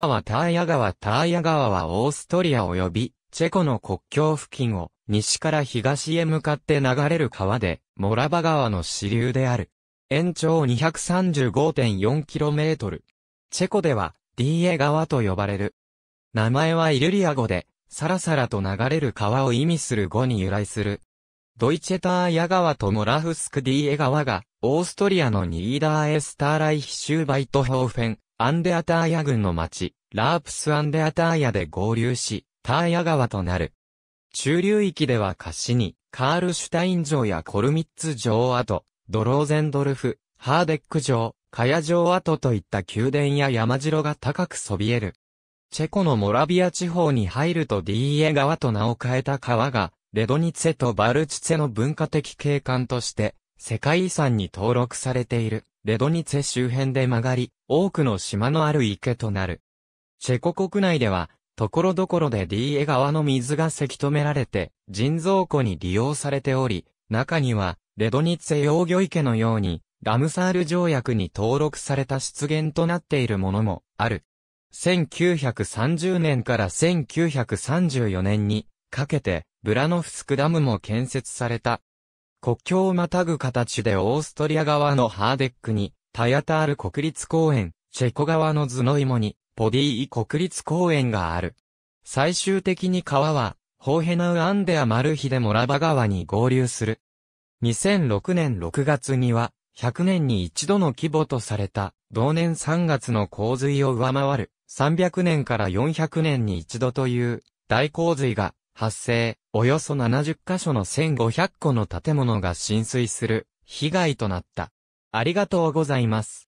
川ターヤ川ターヤ川はオーストリア及びチェコの国境付近を西から東へ向かって流れる川で、モラバ川の支流である。延長 235.4km。チェコでは、ディーエ川と呼ばれる。名前はイルリア語で、サラサラと流れる川を意味する語に由来する。ドイチェターヤ川とモラフスクディーエ川が、オーストリアのニーダーエスターライヒシューバイトホーフェン、アンデアターヤ郡の町、ラープスアンデアターヤで合流し、ターヤ川となる。中流域ではカシニ、カールシュタイン城やコルミッツ城跡、ドローゼンドルフ、ハーデック城、カヤ城跡といった宮殿や山城が高くそびえる。チェコのモラビア地方に入るとディーエ川と名を変えた川が、レドニツェとバルチツェの文化的景観として世界遺産に登録されている、レドニツェ周辺で曲がり、多くの島のある池となる。チェコ国内では、ところどころで DA 川の水がせき止められて、人造湖に利用されており、中には、レドニツェ養魚池のように、ラムサール条約に登録された出現となっているものもある。1930年から1934年にかけて、ブラノフスクダムも建設された国境をまたぐ形でオーストリア側のハーデックに、タヤタール国立公園、チェコ側のズノイモに、ポディー国立公園がある。最終的に川は、ホーヘナウアンデアマルヒでモラバ川に合流する。2006年6月には、100年に一度の規模とされた、同年3月の洪水を上回る、300年から400年に一度という、大洪水が、発生、およそ70カ所の1500個の建物が浸水する被害となった。ありがとうございます。